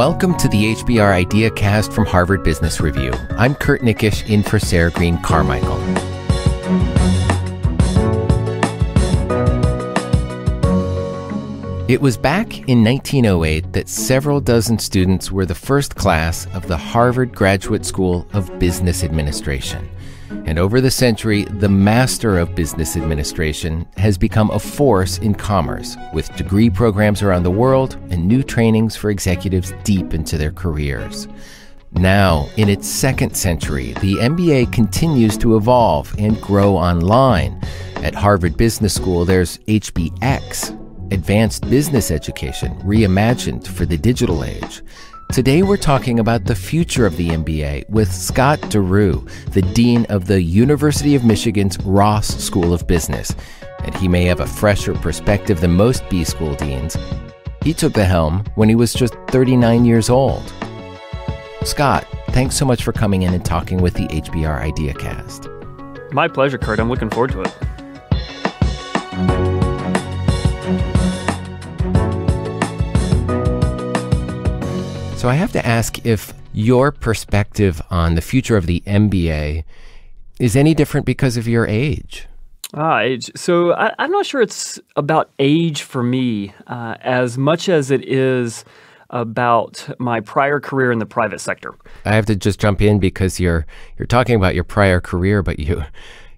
Welcome to the HBR IdeaCast from Harvard Business Review. I'm Kurt Nickish in for Sarah Green Carmichael. It was back in 1908 that several dozen students were the first class of the Harvard Graduate School of Business Administration. And over the century, the master of business administration has become a force in commerce, with degree programs around the world and new trainings for executives deep into their careers. Now, in its second century, the MBA continues to evolve and grow online. At Harvard Business School, there's HBX, Advanced Business Education Reimagined for the Digital Age. Today, we're talking about the future of the MBA with Scott DeRue, the Dean of the University of Michigan's Ross School of Business. And he may have a fresher perspective than most B school deans. He took the helm when he was just 39 years old. Scott, thanks so much for coming in and talking with the HBR IdeaCast. My pleasure, Kurt. I'm looking forward to it. So I have to ask if your perspective on the future of the MBA is any different because of your age. Ah, age. So I, am not sure it's about age for me uh, as much as it is about my prior career in the private sector. I have to just jump in because you're you're talking about your prior career, but you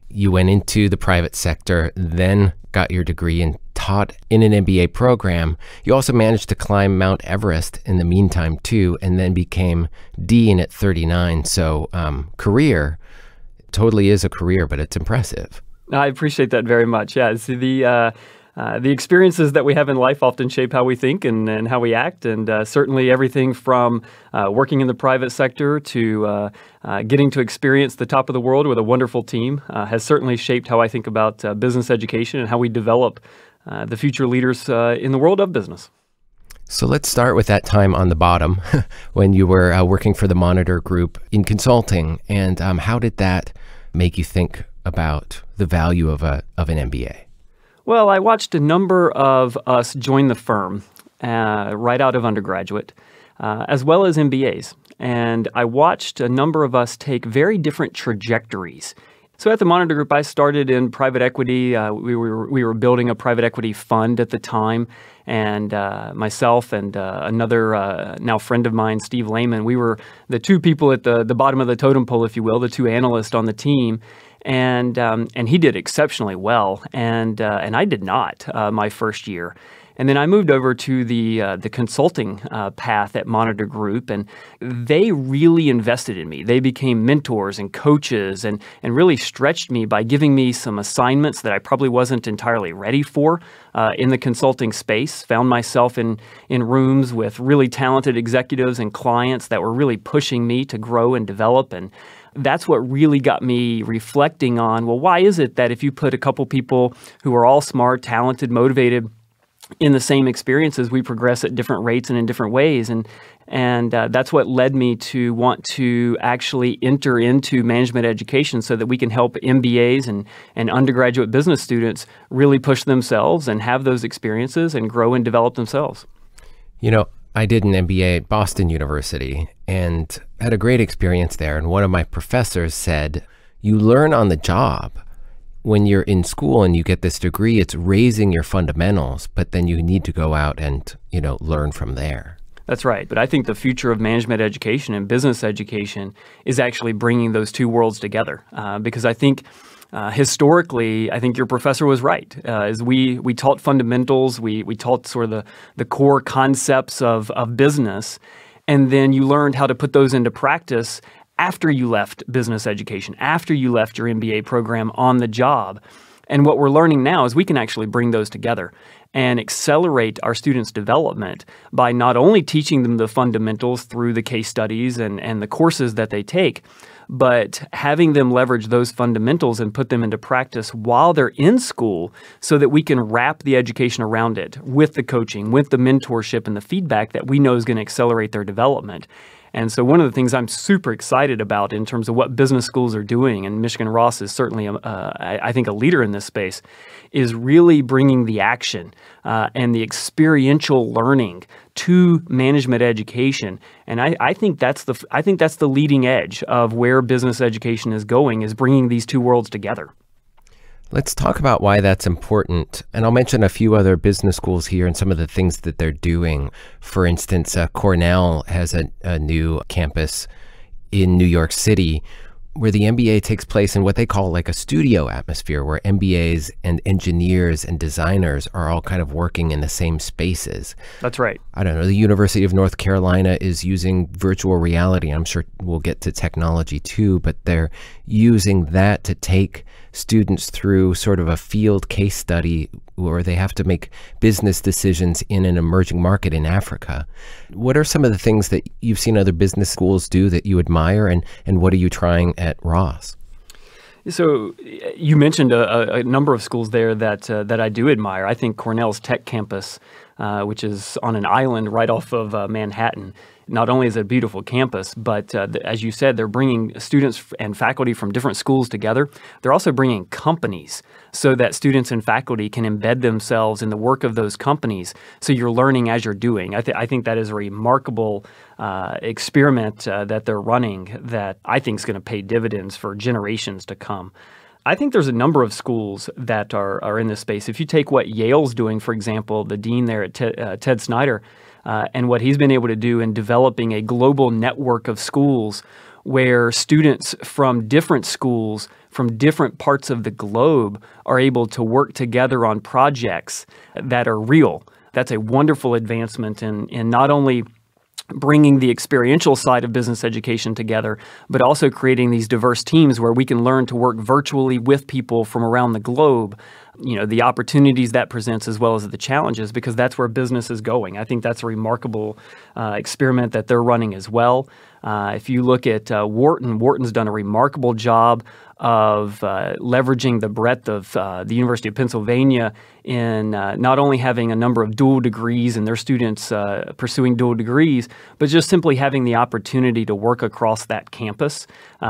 you went into the private sector, then got your degree in taught in an MBA program. You also managed to climb Mount Everest in the meantime, too, and then became dean at 39. So, um, career totally is a career, but it's impressive. I appreciate that very much. Yeah, the uh, uh, the experiences that we have in life often shape how we think and, and how we act, and uh, certainly everything from uh, working in the private sector to uh, uh, getting to experience the top of the world with a wonderful team has certainly shaped how I think about business education and how we develop uh, the future leaders uh, in the world of business. So let's start with that time on the bottom when you were uh, working for the Monitor Group in consulting. And um, how did that make you think about the value of, a, of an MBA? Well, I watched a number of us join the firm uh, right out of undergraduate, uh, as well as MBAs. And I watched a number of us take very different trajectories so at the Monitor Group, I started in private equity. Uh, we, were, we were building a private equity fund at the time. And uh, myself and uh, another uh, now friend of mine, Steve Lehman, we were the two people at the, the bottom of the totem pole, if you will, the two analysts on the team and um, and he did exceptionally well, and uh, and I did not uh, my first year. And then I moved over to the uh, the consulting uh, path at Monitor Group, and they really invested in me. They became mentors and coaches, and and really stretched me by giving me some assignments that I probably wasn't entirely ready for uh, in the consulting space. Found myself in in rooms with really talented executives and clients that were really pushing me to grow and develop and that's what really got me reflecting on well, why is it that if you put a couple people who are all smart, talented, motivated, in the same experiences we progress at different rates and in different ways and and uh, that's what led me to want to actually enter into management education so that we can help MBAs and, and undergraduate business students really push themselves and have those experiences and grow and develop themselves. You know, I did an MBA at Boston University and had a great experience there. And one of my professors said, You learn on the job when you're in school and you get this degree, it's raising your fundamentals, but then you need to go out and, you know, learn from there. That's right. But I think the future of management education and business education is actually bringing those two worlds together uh, because I think. Uh, historically, I think your professor was right. Uh, as we we taught fundamentals, we we taught sort of the, the core concepts of of business, and then you learned how to put those into practice after you left business education, after you left your MBA program on the job. And what we're learning now is we can actually bring those together and accelerate our students' development by not only teaching them the fundamentals through the case studies and, and the courses that they take, but having them leverage those fundamentals and put them into practice while they're in school so that we can wrap the education around it with the coaching, with the mentorship and the feedback that we know is going to accelerate their development. And so one of the things I'm super excited about in terms of what business schools are doing, and Michigan Ross is certainly, a, um, uh, I, think, a leader in this space, is really bringing the action uh, and the experiential learning to management education. And I, I, think that's the I think that's the leading edge of where business education is going is bringing these two worlds together. Let's talk about why that's important. And I'll mention a few other business schools here and some of the things that they're doing. For instance, uh, Cornell has a, a new campus in New York City where the MBA takes place in what they call like a studio atmosphere, where MBAs and engineers and designers are all kind of working in the same spaces. That's right. I don't know. The University of North Carolina is using virtual reality. I'm sure we'll get to technology too, but they're using that to take students through sort of a field case study where they have to make business decisions in an emerging market in Africa. What are some of the things that you've seen other business schools do that you admire, and, and what are you trying at Ross? So eh, you mentioned a, a, number of schools there that uh, that I do admire. I think Cornell's Tech Campus, uh, which is on an island right off of uh, Manhattan, not only is it a beautiful campus, but uh, as you said, they're bringing students and faculty from different schools together. They're also bringing companies so that students and faculty can embed themselves in the work of those companies. So you're learning as you're doing. I, th I think that is a remarkable uh, experiment uh, that they're running that I think is going to pay dividends for generations to come. I think there's a number of schools that are, are in this space. If you take what Yale's doing, for example, the dean there at Te uh, Ted Snyder, uh, and what he's been able to do in developing a global network of schools where students from different schools from different parts of the globe are able to work together on projects that are real. That's a wonderful advancement in, in not only bringing the experiential side of business education together, but also creating these diverse teams where we can learn to work virtually with people from around the globe. You know, the opportunities that presents as well as the challenges, because that's where business is going. I think that's a remarkable uh, experiment that they're running as well. Uh, if you look at uh, Wharton, Wharton's done a remarkable job of uh, leveraging the breadth of uh, the University of Pennsylvania in uh, not only having a number of dual degrees and their students uh, pursuing dual degrees, but just simply having the opportunity to work across that campus,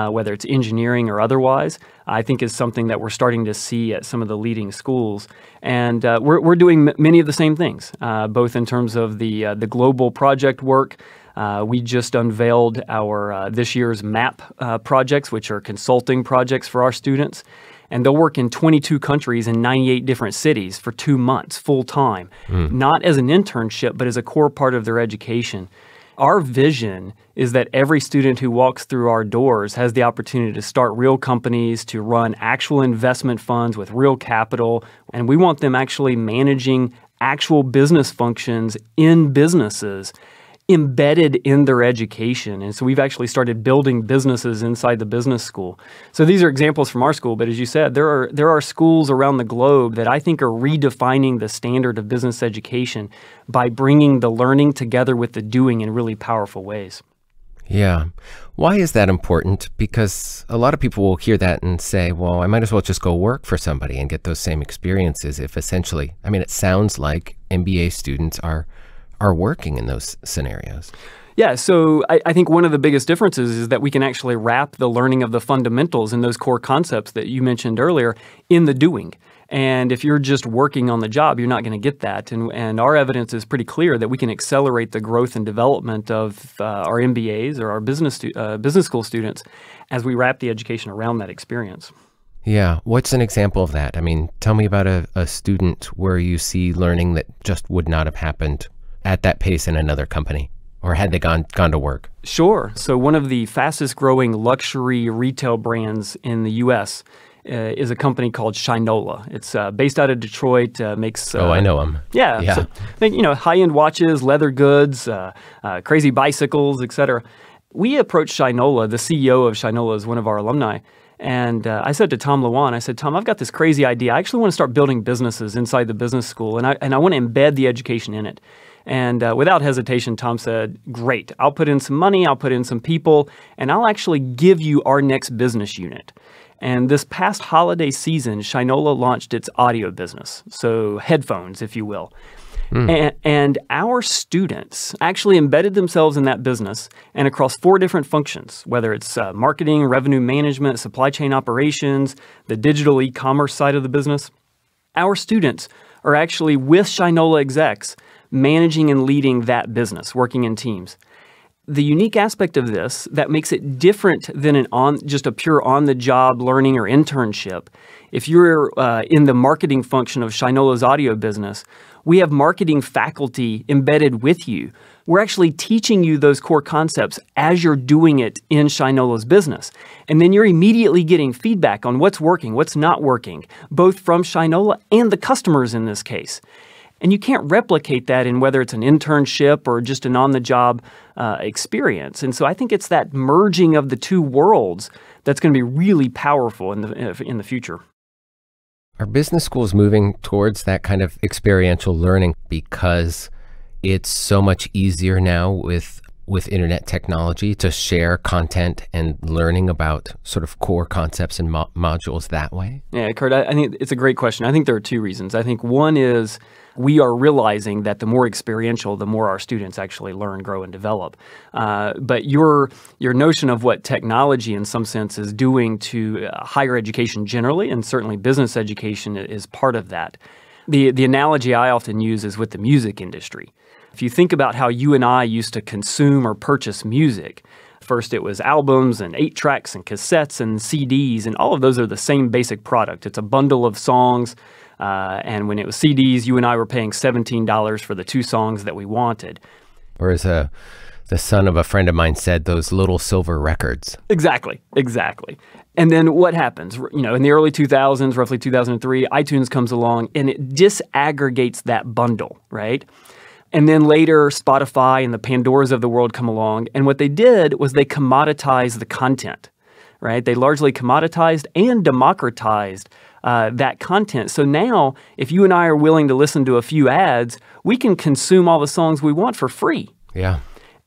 whether it's engineering or otherwise, I think is something that we're starting to see at some of the leading schools. And we're, we're doing many of the same things, both in terms of the, the global project work. Uh, we just unveiled our uh, this year's MAP uh, projects, which are consulting projects for our students. And they'll work in 22 countries in 98 different cities for two months, full time, mm. not as an internship, but as a core part of their education. Our vision is that every student who walks through our doors has the opportunity to start real companies, to run actual investment funds with real capital, and we want them actually managing actual business functions in businesses embedded in their education. And so we've actually started building businesses inside the business school. So these are examples from our school, but as you said, there are there are schools around the globe that I think are redefining the standard of business education by bringing the learning together with the doing in really powerful ways. Yeah. Why is that important? Because a lot of people will hear that and say, well, I might as well just go work for somebody and get those same experiences if essentially, I mean, it sounds like MBA students are are working in those scenarios. Yeah, so I, I, think one of the biggest differences is that we can actually wrap the learning of the fundamentals and those core concepts that you mentioned earlier in the doing. And if you're just working on the job, you're not going to get that. And, and our evidence is pretty clear that we can accelerate the growth and development of uh, our MBAs or our business, uh, business school students as we wrap the education around that experience. Yeah. What's an example of that? I mean, tell me about a, a student where you see learning that just would not have happened at that pace in another company? Or had they gone gone to work? Sure. So one of the fastest growing luxury retail brands in the U.S. Uh, is a company called Shinola. It's uh, based out of Detroit. Uh, makes oh, I uh, know them. Yeah, yeah. So, you know, high-end watches, leather goods, uh, uh, crazy bicycles, etc. We approached Shinola. The CEO of Shinola is one of our alumni, and I said to Tom Lewan, I said, Tom, I've got this crazy idea. I actually want to start building businesses inside the business school, and I and I want to embed the education in it. And uh, without hesitation, Tom said, Great, I'll put in some money, I'll put in some people, and I'll actually give you our next business unit. And this past holiday season, Shinola launched its audio business, so headphones, if you will. Mm. And, and, our students actually embedded themselves in that business and across four different functions, whether it's uh, marketing, revenue management, supply chain operations, the digital e commerce side of the business. Our students are actually with Shinola execs managing and leading that business, working in teams. The unique aspect of this that makes it different than an on just a pure on the job learning or internship. If you're uh, in the marketing function of Shinola's audio business, we have marketing faculty embedded with you. We're actually teaching you those core concepts as you're doing it in Shinola's business. And then you're immediately getting feedback on what's working, what's not working, both from Shinola and the customers in this case. And you can't replicate that in whether it's an internship or just an on the job uh, experience. And so I think it's that merging of the two worlds that's going to be really powerful in the, in the future. Are business schools moving towards that kind of experiential learning because it's so much easier now with with internet technology to share content and learning about sort of core concepts and mo modules that way? Yeah, Kurt, I, I think it's a great question. I think there are two reasons. I think one is we are realizing that the more experiential, the more our students actually learn, grow, and develop. Uh, but your your notion of what technology, in some sense, is doing to uh, higher education generally, and certainly business education, is part of that. The the analogy I often use is with the music industry. If you think about how you and I used to consume or purchase music, First, it was albums and eight tracks and cassettes and CDs, and all of those are the same basic product. It's a bundle of songs. Uh, and when it was CDs, you and I were paying $17 for the two songs that we wanted. Or as a, uh, the son of a friend of mine said, those little silver records. Exactly, exactly. And then what happens? You know, in the early 2000s, roughly 2003, iTunes comes along and it disaggregates that bundle, right? And then later, Spotify and the Pandoras of the world come along. And what they did was they commoditized the content, right? They largely commoditized and democratized uh, that content. So now, if you and I are willing to listen to a few ads, we can consume all the songs we want for free. Yeah.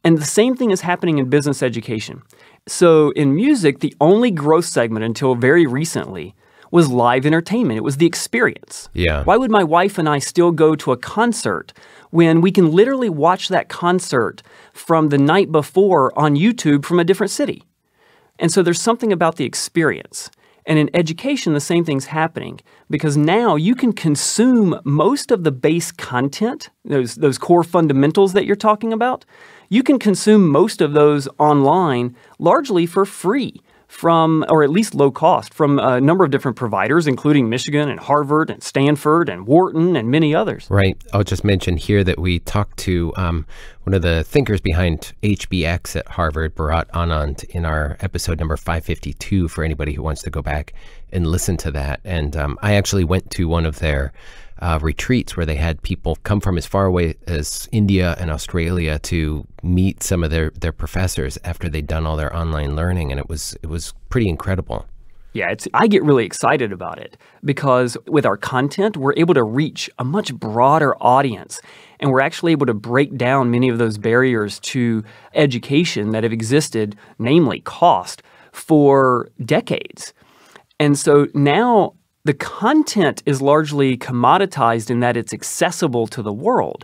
And the same thing is happening in business education. So in music, the only growth segment until very recently was live entertainment. It was the experience. Yeah. Why would my wife and I still go to a concert when we can literally watch that concert from the night before on YouTube from a different city? And so there's something about the experience. And in education, the same thing's happening because now you can consume most of the base content, those, those core fundamentals that you're talking about. You can consume most of those online largely for free from, or at least low cost, from a number of different providers, including Michigan and Harvard and Stanford and Wharton and many others. Right. I'll just mention here that we talked to um, one of the thinkers behind HBX at Harvard, Bharat Anand, in our episode number 552 for anybody who wants to go back and listen to that. And um, I actually went to one of their uh, retreats where they had people come from as far away as India and Australia to meet some of their, their professors after they'd done all their online learning. And it was, it was pretty incredible. Yeah, it's, I get really excited about it because with our content, we're able to reach a much broader audience. And we're actually able to break down many of those barriers to education that have existed, namely cost, for decades. And so now the content is largely commoditized in that it's accessible to the world.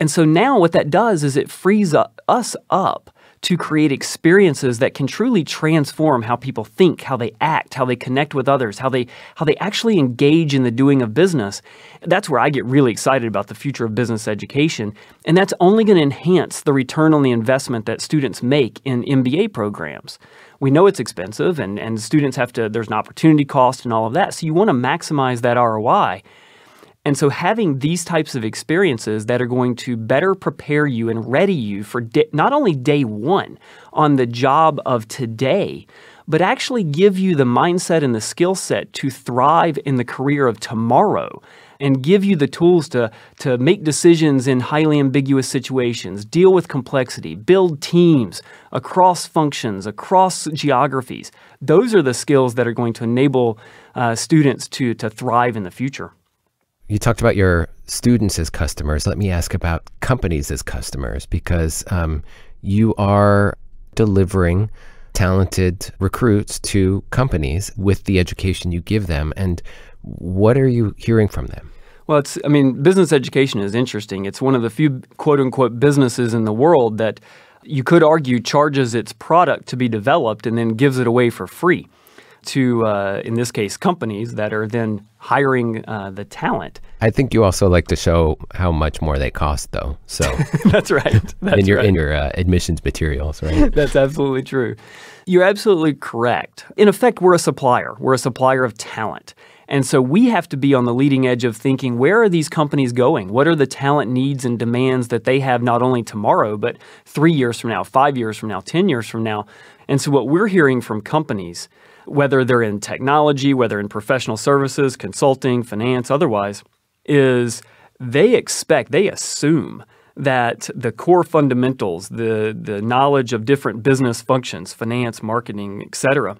And so now what that does is it frees up, us up to create experiences that can truly transform how people think, how they act, how they connect with others, how they how they actually engage in the doing of business. That's where I get really excited about the future of business education, and that's only going to enhance the return on the investment that students make in MBA programs we know it's expensive and, and students have to, there's an opportunity cost and all of that. So you want to maximize that ROI. And so having these types of experiences that are going to better prepare you and ready you for not only day one on the job of today, but actually give you the mindset and the skill set to thrive in the career of tomorrow and give you the tools to, to make decisions in highly ambiguous situations, deal with complexity, build teams across functions, across geographies. Those are the skills that are going to enable uh, students to, to thrive in the future. You talked about your students as customers. Let me ask about companies as customers because um, you are delivering talented recruits to companies with the education you give them. And what are you hearing from them? Well, it's, I mean, business education is interesting. It's one of the few quote unquote businesses in the world that you could argue charges its product to be developed and then gives it away for free to, uh, in this case, companies that are then hiring uh, the talent. I think you also like to show how much more they cost, though. So that's right. That's in your right. in your uh, admissions materials, right? that's absolutely true. You're absolutely correct. In effect, we're a supplier. We're a supplier of talent. And so we have to be on the leading edge of thinking where are these companies going? What are the talent needs and demands that they have not only tomorrow, but three years from now, five years from now, 10 years from now? And so what we're hearing from companies whether they're in technology, whether in professional services, consulting, finance, otherwise, is they expect, they assume that the core fundamentals, the, the knowledge of different business functions, finance, marketing, etc.,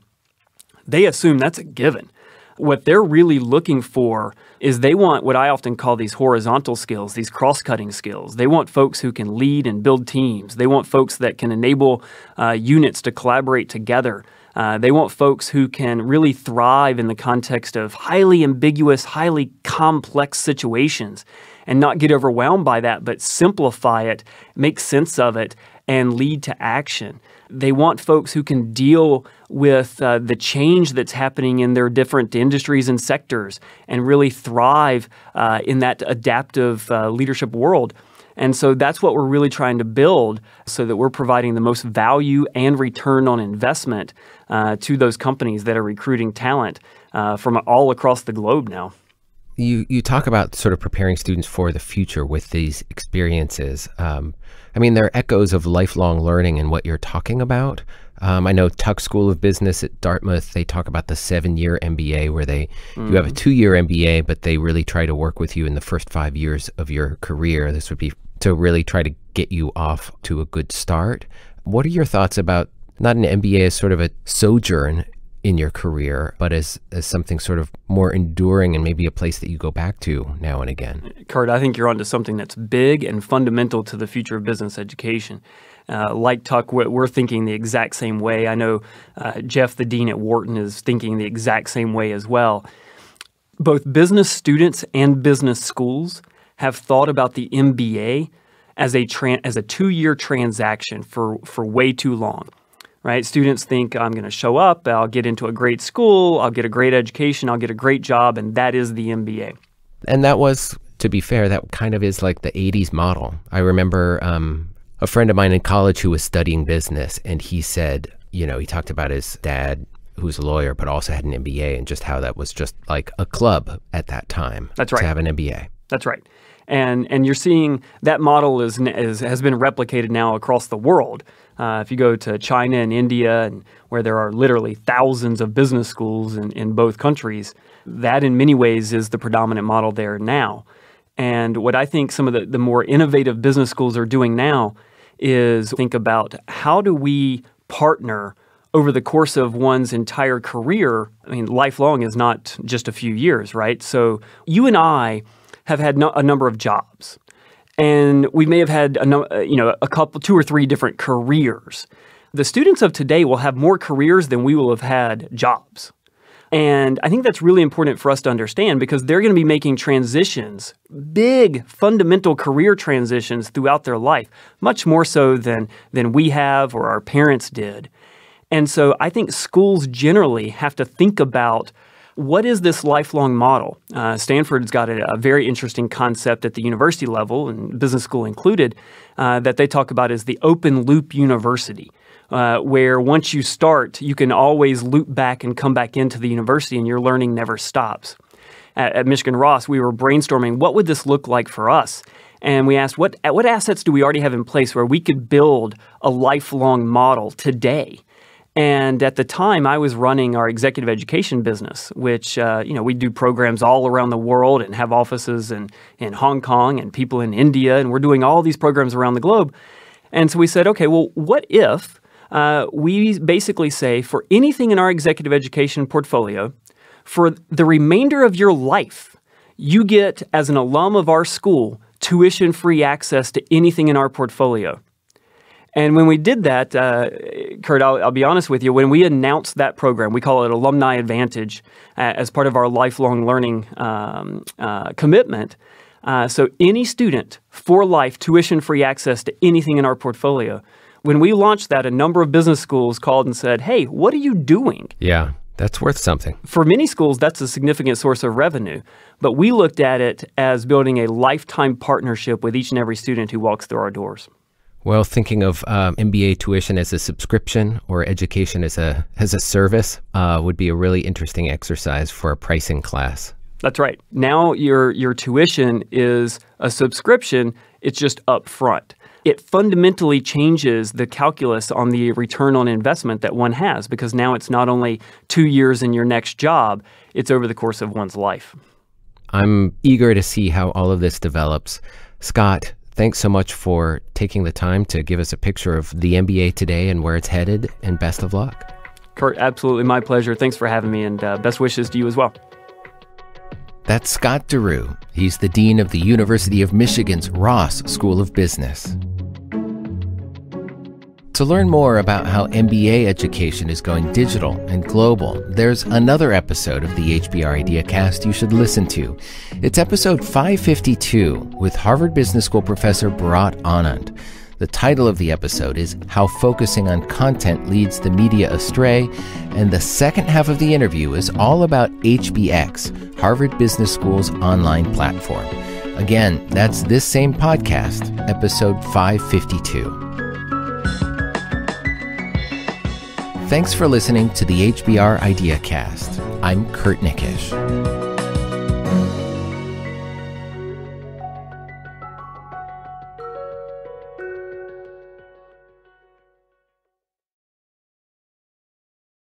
they assume that's a given. What they're really looking for is they want what I often call these horizontal skills, these cross cutting skills. They want folks who can lead and build teams. They want folks that can enable uh, units to collaborate together uh, they want folks who can really thrive in the context of highly ambiguous, highly complex situations and not get overwhelmed by that, but simplify it, make sense of it, and lead to action. They want folks who can deal with uh, the change that's happening in their different industries and sectors and really thrive uh, in that adaptive uh, leadership world. And so that's what we're really trying to build so that we're providing the most value and return on investment uh, to those companies that are recruiting talent uh, from all across the globe now. You, you talk about sort of preparing students for the future with these experiences. Um, I mean, there are echoes of lifelong learning in what you're talking about. Um, I know Tuck School of Business at Dartmouth. They talk about the seven-year MBA, where they mm. you have a mm. two-year MBA, but they really try to work with you in the first five years of your career. This would be to really try to get you off to a good start. What are your thoughts about not an MBA as sort of a sojourn in your career, but as, as something sort of more enduring and maybe a place that you go back to now and again. Kurt, I think you're onto something that's big and fundamental to the future of business education. Uh, like Tuck, we're, thinking the exact same way. I know uh, Jeff, the dean at Wharton, is thinking the exact same way as well. Both business students and business schools have thought about the MBA as a as a two-year transaction for for way too long. Right? Students think I'm going to show up, I'll get into a great school, I'll get a great education, I'll get a great job, and that is the MBA. And that was to be fair, that kind of is like the 80s model. I remember um, a friend of mine in college who was studying business, and he said, you know, he talked about his dad who's a lawyer but also had an MBA and just how that was just like a club at that time. That's right. To have an MBA. That's right. And and you're seeing that model is, is has been replicated now across the world. Uh, if you go to China and India, and where there are literally thousands of business schools in, in both countries, that in many ways is the predominant model there now. And what I think some of the, the more innovative business schools are doing now is think about how do we partner over the course of one's entire career. I mean, lifelong is not just a few years, right? So you and I have had no, a number of jobs, and we may have had a uh, you know a couple, two or three different careers. The students of today will have more careers than we will have had jobs. And I think that's really important for us to understand because they're going to be making transitions, big fundamental career transitions throughout their life, much more so than, than we have or our parents did. And so I think schools generally have to think about what is this lifelong model? Uh, Stanford's got a, a, very interesting concept at the university level, and business school included, uh, that they talk about as the open loop university uh, where once you start, you can always loop back and come back into the university, and your learning never stops. At, at, Michigan Ross, we were brainstorming what would this look like for us, and we asked what what assets do we already have in place where we could build a lifelong model today. And at the time, I was running our executive education business, which uh, you know we do programs all around the world and have offices in in Hong Kong and people in India, and we're doing all these programs around the globe. And so we said, okay, well, what if uh, we basically say for anything in our executive education portfolio, for the remainder of your life, you get, as an alum of our school, tuition free access to anything in our portfolio. And when we did that, uh, Kurt, I'll, I'll, be honest with you, when we announced that program, we call it Alumni Advantage uh, as part of our lifelong learning um, uh, commitment. Uh, so, any student for life, tuition free access to anything in our portfolio when we launched that, a number of business schools called and said, hey, what are you doing? Yeah. That's worth something. For many schools, that's a significant source of revenue. But we looked at it as building a lifetime partnership with each and every student who walks through our doors. Well, thinking of MBA um, tuition as a subscription or education as a, as a service uh, would be a really interesting exercise for a pricing class. That's right. Now your, your tuition is a subscription it's just up front. It fundamentally changes the calculus on the return on investment that one has because now it's not only two years in your next job, it's over the course of one's life. I'm eager to see how all of this develops. Scott, thanks so much for taking the time to give us a picture of the NBA today and where it's headed, and best of luck. Kurt, absolutely my pleasure. Thanks for having me, and uh, best wishes to you as well. That's Scott DeRue. He's the Dean of the University of Michigan's Ross School of Business. To learn more about how MBA education is going digital and global, there's another episode of the HBR IdeaCast you should listen to. It's episode 552 with Harvard Business School professor Bharat Anand. The title of the episode is How Focusing on Content Leads the Media Astray, and the second half of the interview is all about HBX, Harvard Business School's online platform. Again, that's this same podcast, episode 552. Thanks for listening to the HBR IdeaCast. I'm Kurt Nickish.